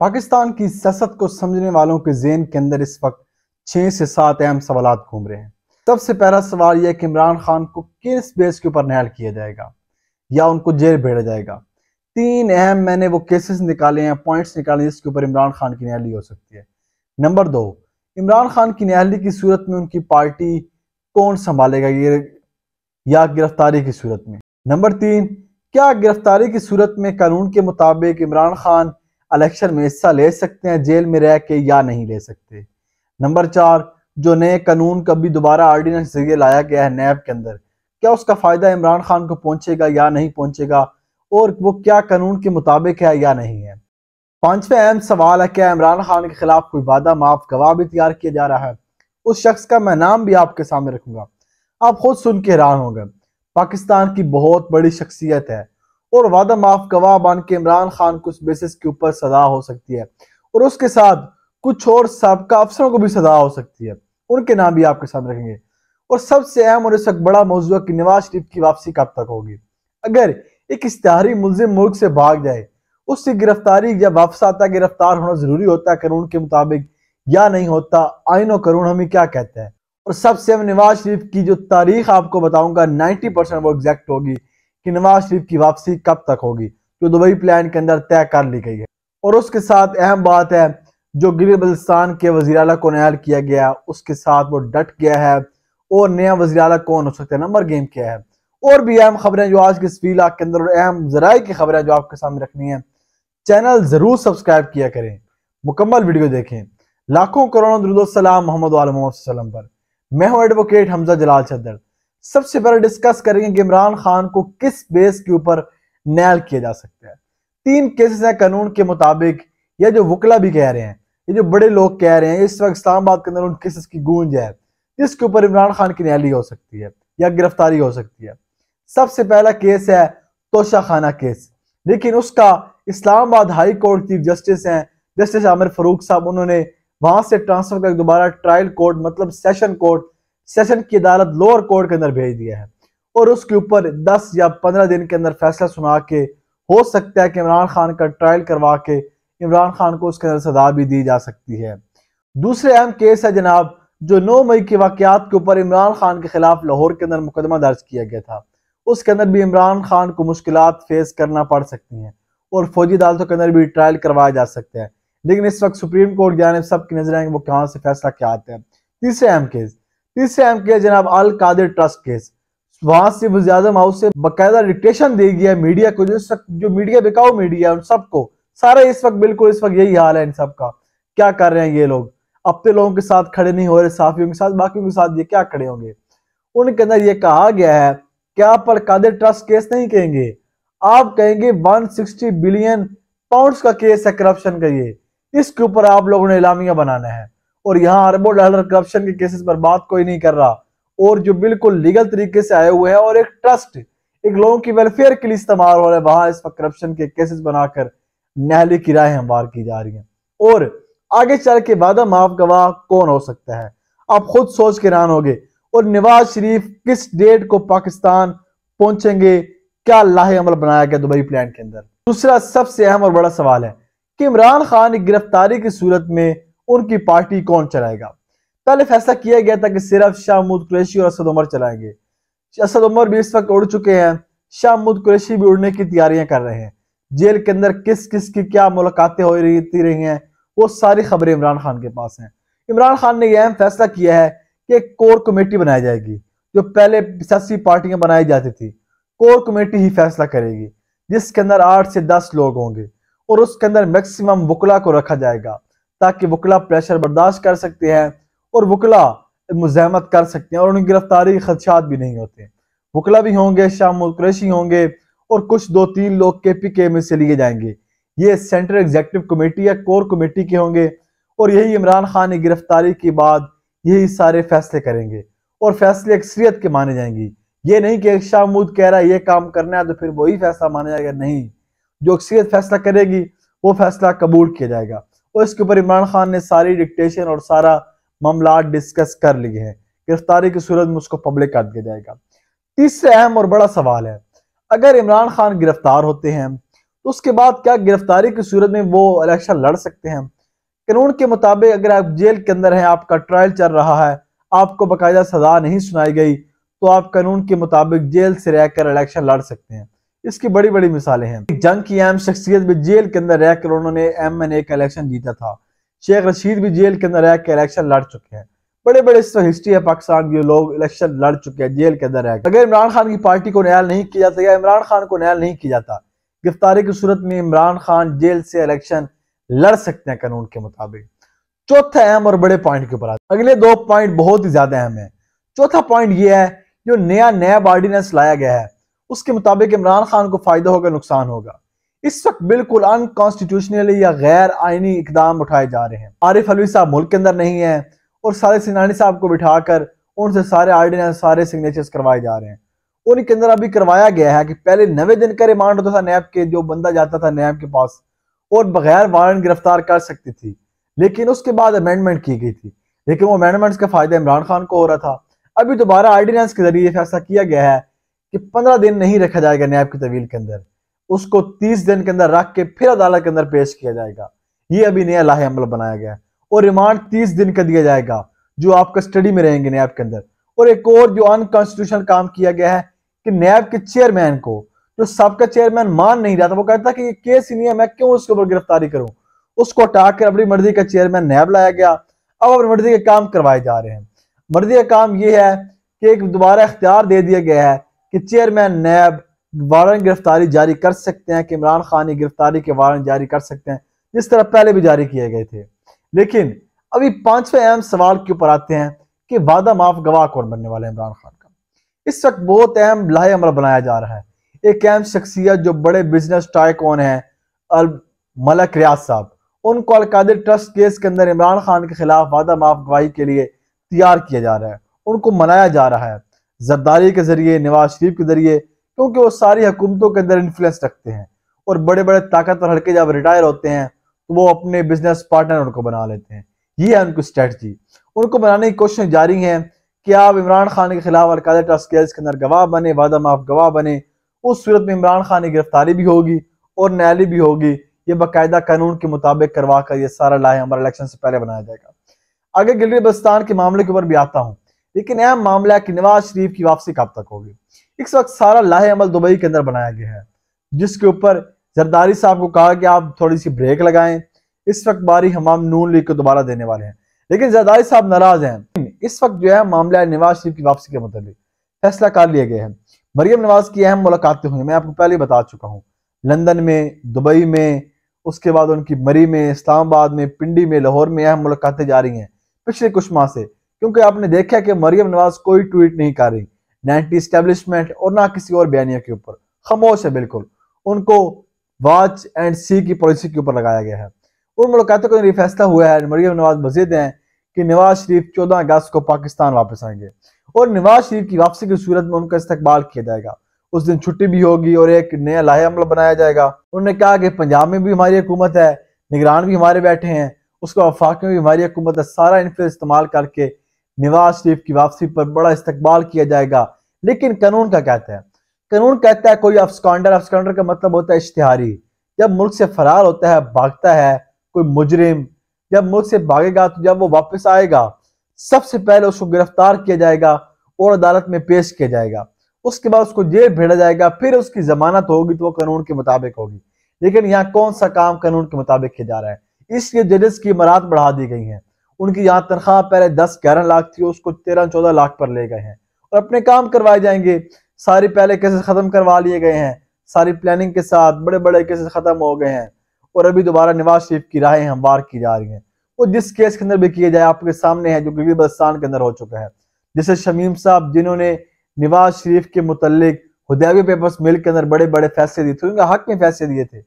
पाकिस्तान की सियासत को समझने वालों के जेन के अंदर इस वक्त छः से सात अहम सवाल घूम रहे हैं सबसे पहला सवाल यह कि इमरान खान को किस बेस के ऊपर नहल किया जाएगा या उनको जेल भेजा जाएगा तीन अहम मैंने वो केसेस निकाले हैं पॉइंट्स निकाले हैं जिसके ऊपर इमरान खान की नहली हो सकती है नंबर दो इमरान खान की नहली की सूरत में उनकी पार्टी कौन संभालेगा ये या गिरफ्तारी की सूरत में नंबर तीन क्या गिरफ्तारी की सूरत में कानून के मुताबिक इमरान खान इलेक्शन में हिस्सा ले सकते हैं जेल में रह के या नहीं ले सकते नंबर चार जो नए कानून कभी दोबारा आर्डिनेंस जरिए लाया गया है नैब के अंदर क्या उसका फायदा इमरान खान को पहुंचेगा या नहीं पहुंचेगा और वो क्या कानून के मुताबिक है या नहीं है पांचवा अहम सवाल है क्या इमरान खान के खिलाफ कोई वादा माफ गवाह भी तैयार किया जा रहा है उस शख्स का मैं नाम भी आपके सामने रखूंगा आप खुद सुन के हैरान होंगे पाकिस्तान की बहुत बड़ी शख्सियत है और वादा माफ गवाह बन के इमरान खान को उस बेसिस के ऊपर सजा हो सकती है और उसके साथ कुछ और सबका अफसरों को भी सजा हो सकती है उनके नाम भी आपके साथ रखेंगे और सबसे अहम और इस वक्त बड़ा मौजूद है कि नवाज शरीफ की वापसी कब तक होगी अगर एक इश्तहारी मुलिम मुल्क से भाग जाए उससे गिरफ्तारी या वापस आता गिरफ्तार होना जरूरी होता है कानून के मुताबिक या नहीं होता आइन और कानून हमें क्या कहता है और सबसे अहम नवाज शरीफ की जो तारीख आपको बताऊंगा 90 परसेंट वो एग्जैक्ट होगी कि नवाज शरीफ की वापसी कब तक होगी जो दुबई प्लान के अंदर तय कर ली गई है और उसके साथ अहम बात है जो गिर बल्तिस्तान के वजी अला को नया किया गया उसके साथ वो डट गया है और नया वजी अला कौन हो सकता है नंबर गेम क्या है और भी अहम खबरें जो आज के इस फीला के अंदर और अहम जराये की खबरें जो आपके सामने रखनी है चैनल ज़रूर सब्सक्राइब किया करें मुकम्मल वीडियो देखें लाखों करोड़ों सलाम मोहम्मद मोहम्मद पर मैं हूं एडवोकेट हमजा जलाल चदर सबसे पहले डिस्कस करेंगे कि इमरान खान को किस बेस के ऊपर न्याय किया जा सकता है तीन केसेस हैं कानून के मुताबिक या जो वकला भी कह रहे हैं ये जो बड़े लोग कह रहे हैं इस वक्त इस्लामाबाद के अंदर उन केसेस की गूंज है जिसके ऊपर इमरान खान की नैली हो सकती है या गिरफ्तारी हो सकती है सबसे पहला केस है तोशा खाना केस लेकिन उसका Islamabad high court chief justice हैं जस्टिस आमिर फरूक साहब उन्होंने वहां से ट्रांसफर कर दोबारा ट्रायल कोर्ट मतलब सेशन कोर्ट सेशन की अदालत लोअर कोर्ट के अंदर भेज दिया है और उसके ऊपर 10 या 15 दिन के अंदर फैसला सुना के हो सकता है कि इमरान खान का ट्रायल करवा के इमरान खान को उसके अंदर सजा भी दी जा सकती है दूसरे अहम केस है जनाब जो 9 मई के वाकत के ऊपर इमरान खान के खिलाफ लाहौर के अंदर मुकदमा दर्ज किया गया था उसके अंदर भी इमरान खान को मुश्किल फेस करना पड़ सकती हैं और फौजी अदालतों के अंदर भी ट्रायल करवाया जा सकता है लेकिन इस वक्त सुप्रीम कोर्ट जाने सबकी नजर आएंगे वो कहाँ से फैसला क्या आता है तीसरे अहम केस तीसरे अहम केस जनाब अल कादिर ट्रस्ट केस वहां से वजी अजम हाउस से बाकायदा डिक्टेशन दे गया मीडिया को जो जो मीडिया बिकाऊ मीडिया उन सबको सारे इस वक्त बिल्कुल इस वक्त यही हाल है इन सबका क्या कर रहे हैं ये लोग अपने लोगों के साथ खड़े नहीं हो रहे साफियों के साथ बाकी के साथ ये क्या खड़े होंगे उनके अंदर ये कहा गया है कि आप अल कादिर ट्रस्ट केस नहीं कहेंगे आप कहेंगे 160 बिलियन पाउंड्स का केस है करप्शन का ये इसके ऊपर आप लोगों ने इलामिया बनाना है और यहाँ अरबों डॉलर करप्शन के केसेस पर बात कोई नहीं कर रहा और जो बिल्कुल लीगल तरीके से आए हुए हैं और एक ट्रस्ट एक लोगों की वेलफेयर के लिए इस्तेमाल हो रहा है वहां इस पर करप्शन के केसेस बनाकर नहली की राय हमवार की जा रही है और आगे चल के वादा माफ गवाह कौन हो सकता है आप खुद सोच के हो गए और नवाज शरीफ किस डेट को पाकिस्तान पहुंचेंगे क्या लाहे अमल बनाया गया दुबई प्लान के अंदर दूसरा सबसे अहम और बड़ा सवाल है कि इमरान खान की गिरफ्तारी की सूरत में उनकी पार्टी कौन चलाएगा पहले फैसला किया गया था कि सिर्फ शाहमूद कुरैशी और असद उमर चलाएंगे असद उमर भी इस वक्त उड़ चुके हैं महमूद कुरैशी भी उड़ने की तैयारियां कर रहे हैं जेल के अंदर किस किस की क्या मुलाकातें हो रही रही हैं वो सारी खबरें इमरान खान के पास हैं इमरान खान ने यह अहम फैसला किया है कि एक कोर कमेटी बनाई जाएगी जो पहले सियासी पार्टियां बनाई जाती थी कोर कमेटी ही फैसला करेगी जिसके अंदर आठ से दस लोग होंगे और उसके अंदर मैक्सिमम वकला को रखा जाएगा ताकि वकला प्रेशर बर्दाश्त कर सकते हैं और वकला मुजहमत कर सकते हैं और उनकी गिरफ्तारी के खदशात भी नहीं होते वकला भी होंगे शाम क्रैशी होंगे और कुछ दो तीन लोग के पी के में से लिए जाएंगे ये सेंट्रल एग्जेक्टिव कमेटी या कोर कमेटी के होंगे और यही इमरान खान की गिरफ्तारी के बाद यही सारे फैसले करेंगे और फैसले अक्सरियत के माने जाएंगे ये नहीं कि शाहमूद कह रहा है ये काम करना है तो फिर वही फैसला माना जाएगा नहीं जो अक्सरियत फैसला करेगी वो फैसला कबूल किया जाएगा और इसके ऊपर इमरान खान ने सारी डिक्टेशन और सारा मामला डिस्कस कर लिए हैं गिरफ्तारी की सूरत में उसको पब्लिक कर दिया जाएगा तीसरा अहम और बड़ा सवाल है अगर इमरान खान गिरफ्तार होते हैं तो उसके बाद क्या गिरफ्तारी की सूरत में वो इलेक्शन लड़ सकते हैं कानून के मुताबिक अगर आप जेल के अंदर हैं आपका ट्रायल चल रहा है आपको बाकायदा सजा नहीं सुनाई गई तो आप कानून के मुताबिक जेल से रहकर इलेक्शन लड़ सकते हैं इसकी बड़ी बड़ी मिसालें हैं जंग की अहम शख्सियत भी जेल के अंदर रहकर उन्होंने एम एन ए का इलेक्शन जीता था शेख रशीद भी जेल के अंदर रहकर इलेक्शन लड़ चुके हैं बड़े बड़े इस हिस्ट्री है पाकिस्तान के लोग इलेक्शन लड़ चुके हैं जेल के अंदर रहकर अगर इमरान खान की पार्टी को न्याय नहीं किया जाता या इमरान खान को न्याय नहीं किया जाता गिरफ्तारी की सूरत में इमरान खान जेल से इलेक्शन लड़ सकते हैं कानून के मुताबिक चौथा अहम और बड़े पॉइंट के ऊपर आते अगले दो पॉइंट बहुत ही ज्यादा अहम है चौथा पॉइंट ये है जो नया नया ऑर्डिनेंस लाया गया है उसके मुताबिक इमरान खान को फायदा होगा नुकसान होगा इस वक्त बिल्कुल अनकॉन्स्टिट्यूशनली या गैर आइनी इकदाम उठाए जा रहे हैं आरिफ अलवी साहब मुल्क के अंदर नहीं है और सारे सिनानी साहब को बिठाकर उनसे सारे आर्डिनेंस सारे सिग्नेचर्स करवाए जा रहे हैं उनके अंदर अभी करवाया गया है कि पहले नवे दिन का रिमांड होता था नैब के जो बंदा जाता था नैब के पास और बगैर वारंट गिरफ्तार कर सकती थी लेकिन उसके बाद अमेंडमेंट की गई थी लेकिन वो अमेंडमेंट्स का फायदा इमरान खान को हो रहा था अभी दोबारा आर्डिनेंस के जरिए फैसला किया गया है कि पंद्रह दिन नहीं रखा जाएगा न्याय की तवील के अंदर उसको तीस दिन के अंदर रख के फिर अदालत के अंदर पेश किया जाएगा ये अभी नया लाहे अमल बनाया गया और रिमांड तीस दिन का दिया जाएगा जो आप कस्टडी में रहेंगे नैब के अंदर और एक और जो अनकॉन्स्टिट्यूशनल काम किया गया है कि नैब के चेयरमैन को जो सबका चेयरमैन मान नहीं रहा था वो कहता कि ये केस ही नहीं है मैं क्यों उसके ऊपर गिरफ्तारी करूं उसको हटा कर अपनी मर्जी का चेयरमैन नैब लाया गया अब अपनी मर्जी के काम करवाए जा रहे हैं मर्जी का काम ये है कि एक दोबारा इख्तियार दे दिया गया है कि चेयरमैन नैब वारंट गिरफ्तारी जारी कर सकते हैं कि इमरान खान की गिरफ्तारी के वारंट जारी कर सकते हैं जिस तरह पहले भी जारी किए गए थे लेकिन अभी पांचवें अहम सवाल के ऊपर आते हैं कि वादा माफ गवाह कौन बनने वाला है इमरान खान का इस वक्त बहुत अहम लाहे अमल बनाया जा रहा है एक अहम शख्सियत जो बड़े बिजनेस टाइकॉन है अल मलक रियाज साहब उनको अलकादिर ट्रस्ट केस के अंदर इमरान खान के खिलाफ वादा माफ गवाही के लिए तैयार किया जा रहा है उनको मनाया जा रहा है जरदारी के जरिए नवाज शरीफ के जरिए क्योंकि वो सारी हुकूमतों के अंदर इन्फ्लुएंस रखते हैं और बड़े बड़े ताकतवर हड़के जब रिटायर होते हैं तो वो अपने बिजनेस पार्टनर उनको बना लेते हैं ये है उनकी स्ट्रेटजी उनको बनाने की कोशिशें जारी हैं कि आप इमरान खान के खिलाफ अलकायदा केस के अंदर गवाह बने वादा माफ गवाह बने उस सूरत में इमरान खान की गिरफ्तारी भी होगी और न्यायालय भी होगी ये बाकायदा कानून के मुताबिक करवा कर ये सारा लाए हमारा इलेक्शन से पहले बनाया जाएगा आगे गिलरी बस्तान के मामले के ऊपर भी आता हूँ लेकिन अहम मामला है कि नवाज शरीफ की वापसी कब तक होगी इस वक्त सारा लाहे अमल दुबई के अंदर बनाया गया है जिसके ऊपर जरदारी साहब को कहा कि आप थोड़ी सी ब्रेक लगाएं इस वक्त बारी हमाम नून लीग को दोबारा देने वाले हैं लेकिन जरदारी साहब नाराज हैं इस वक्त जो है मामला है नवाज शरीफ की वापसी के मतलब फैसला कर लिया गया है मरियम नवाज की अहम मुलाकातें हुई मैं आपको पहले बता चुका हूँ लंदन में दुबई में उसके बाद उनकी मरी में इस्लामाबाद में पिंडी में लाहौर में अहम मुलाकातें जा रही हैं पिछले कुछ माह से क्योंकि आपने देखा कि मरियम नवाज कोई ट्वीट नहीं कर रही नाइनटी एंटी स्टेब्लिशमेंट और ना किसी और बयानिया के ऊपर खामोश है बिल्कुल उनको वॉच एंड सी की पॉलिसी के ऊपर लगाया गया है उन मुलाकातों का फैसला हुआ है मरियम नवाज मजीद हैं कि नवाज शरीफ चौदह अगस्त को पाकिस्तान वापस आएंगे और नवाज शरीफ की वापसी की सूरत में उनका इस्तेबाल किया जाएगा उस दिन छुट्टी भी होगी और एक नया लाहे अमल बनाया जाएगा उन्होंने कहा कि पंजाब में भी हमारी हुकूमत है निगरान भी हमारे बैठे हैं उसको वफाक में भी हमारी हुकूमत है सारा इन्फ्लुएंस इस्तेमाल करके नवाज शरीफ की वापसी पर बड़ा इस्तकबाल किया जाएगा लेकिन कानून का कहता है कानून कहता है कोई अफस्कांडर अफस्कांडर का मतलब होता है इश्तिहारी जब मुल्क से फरार होता है भागता है कोई मुजरिम जब मुल्क से भागेगा तो जब वो वापस आएगा सबसे पहले उसको गिरफ्तार किया जाएगा और अदालत में पेश किया जाएगा उसके बाद उसको जेल भेजा जाएगा फिर उसकी जमानत होगी तो वो कानून के मुताबिक होगी लेकिन यहाँ कौन सा काम कानून के मुताबिक किया जा रहा है इसलिए जजेस की इमारत बढ़ा दी गई है उनकी यहाँ तनख्वाह पहले दस ग्यारह लाख थी उसको तेरह चौदह लाख पर ले गए हैं और अपने काम करवाए जाएंगे सारी पहले केसेस ख़त्म करवा लिए गए हैं सारी प्लानिंग के साथ बड़े बड़े केसेस ख़त्म हो गए हैं और अभी दोबारा नवाज शरीफ की राहें हमवार की जा रही हैं वो जिस केस के अंदर भी किए जाए आपके सामने है जो गिलगित के अंदर हो चुका है जैसे शमीम साहब जिन्होंने नवाज शरीफ के मुतलिक हदयावी पेपर्स मिल के अंदर बड़े बड़े फैसले दिए थे उनका हक में फैसले दिए थे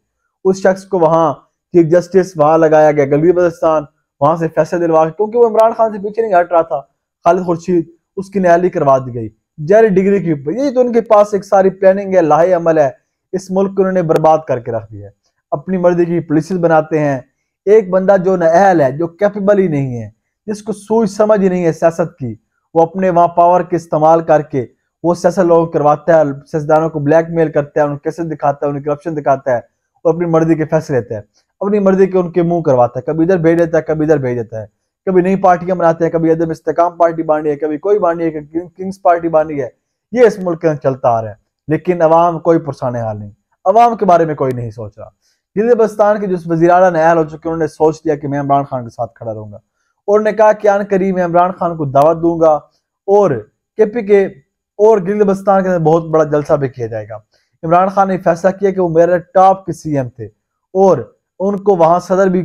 उस शख्स को वहाँ चीफ जस्टिस वहां लगाया गया गिलगित बल्स्तान वहां से फैसला दिलवा क्योंकि वो इमरान खान से पीछे नहीं हट रहा था खालिद खुर्शीद उसकी न्यायालय करवा दी गई जहरी डिग्री के ऊपर यही तो उनके पास एक सारी प्लानिंग है लाहे अमल है इस मुल्क को उन्होंने बर्बाद करके रख दिया है अपनी मर्जी की पुलिस बनाते हैं एक बंदा जो नहल है जो कैपेबल ही नहीं है जिसको सोच समझ ही नहीं है सियासत की वो अपने वहां पावर के इस्तेमाल करके वो सियासत लोगों को करवाता है सियासदानों को ब्लैकमेल करता है उन्हें कैसे दिखाता है उन्हें करप्शन दिखाता है और अपनी मर्जी के फैसले लेता है अपनी मर्जी के उनके मुंह करवाता है कभी इधर भेज देता है कभी इधर भेज देता है कभी नई पार्टियां बनाते हैं कभी अदम इस्तेकाम पार्टी बांटी है कभी कोई बांटी है किंग्स पार्टी बांधी है ये इस मुल्क में चलता आ रहा है लेकिन अवाम कोई पुरसाने हाल नहीं अवाम के बारे में कोई नहीं सोच रहा गिरबस्तान के जो वजी नयाल हो चुके उन्होंने सोच लिया कि मैं इमरान खान के साथ खड़ा रहूंगा और उन्होंने कहा कि आन करीब मैं इमरान खान को दावत दूंगा और के पी के और गिरबस्तान के अंदर बहुत बड़ा जलसा भी किया जाएगा इमरान खान ने फैसला किया कि वो मेरे टॉप के सीएम थे और उनको वहां सदर भी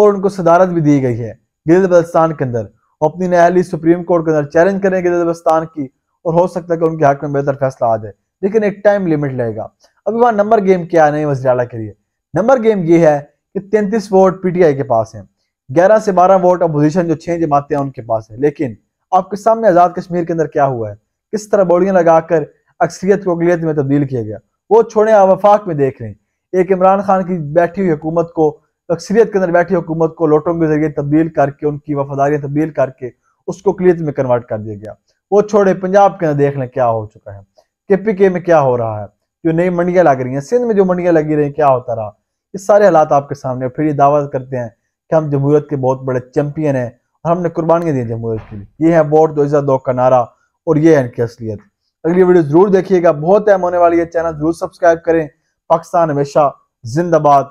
और उनको सदारत भी दी गई है गिलद बल्तिस्तान के अंदर अपनी न्यायालय सुप्रीम कोर्ट के अंदर चैलेंज करें गिलद बल्तिस्तान की और हो सकता है कि उनके हक में बेहतर फैसला आ जाए लेकिन एक टाइम लिमिट लगेगा अभी वहाँ नंबर गेम क्या है नहीं वजी के लिए नंबर गेम ये है कि तैंतीस वोट पीटीआई के पास है ग्यारह से बारह वोट अपोजिशन जो छह जमाते हैं उनके पास है लेकिन आपके सामने आज़ाद कश्मीर के अंदर क्या हुआ है किस तरह बोलियां लगाकर अक्सरियत को अगलियत में तब्दील किया गया वो छोड़े आप वफाक में देख रहे हैं एक इमरान खान की बैठी हुई हुकूमत को अक्सरियत के अंदर बैठी हुकूमत को लोटों के जरिए तब्दील करके उनकी वफादारियां तब्दील करके उसको क्लियत में कन्वर्ट कर दिया गया वो छोड़े पंजाब के अंदर देख लें क्या हो चुका है के पी के में क्या हो रहा है जो नई मंडियाँ लग रही हैं सिंध में जो मंडियाँ लगी रही हैं क्या होता रहा ये सारे हालात आपके सामने फिर ये दावा करते हैं कि हम जमहूरत के बहुत बड़े चैंपियन हैं और हमने कुर्बानियाँ दी जमहूरत के लिए ये है वोट दो हज़ार दो का नारा और ये है इनकी असलियत अगली वीडियो जरूर देखिएगा बहुत अहम होने वाली है चैनल जरूर सब्सक्राइब करें पाकिस्तान हमेशा जिंदाबाद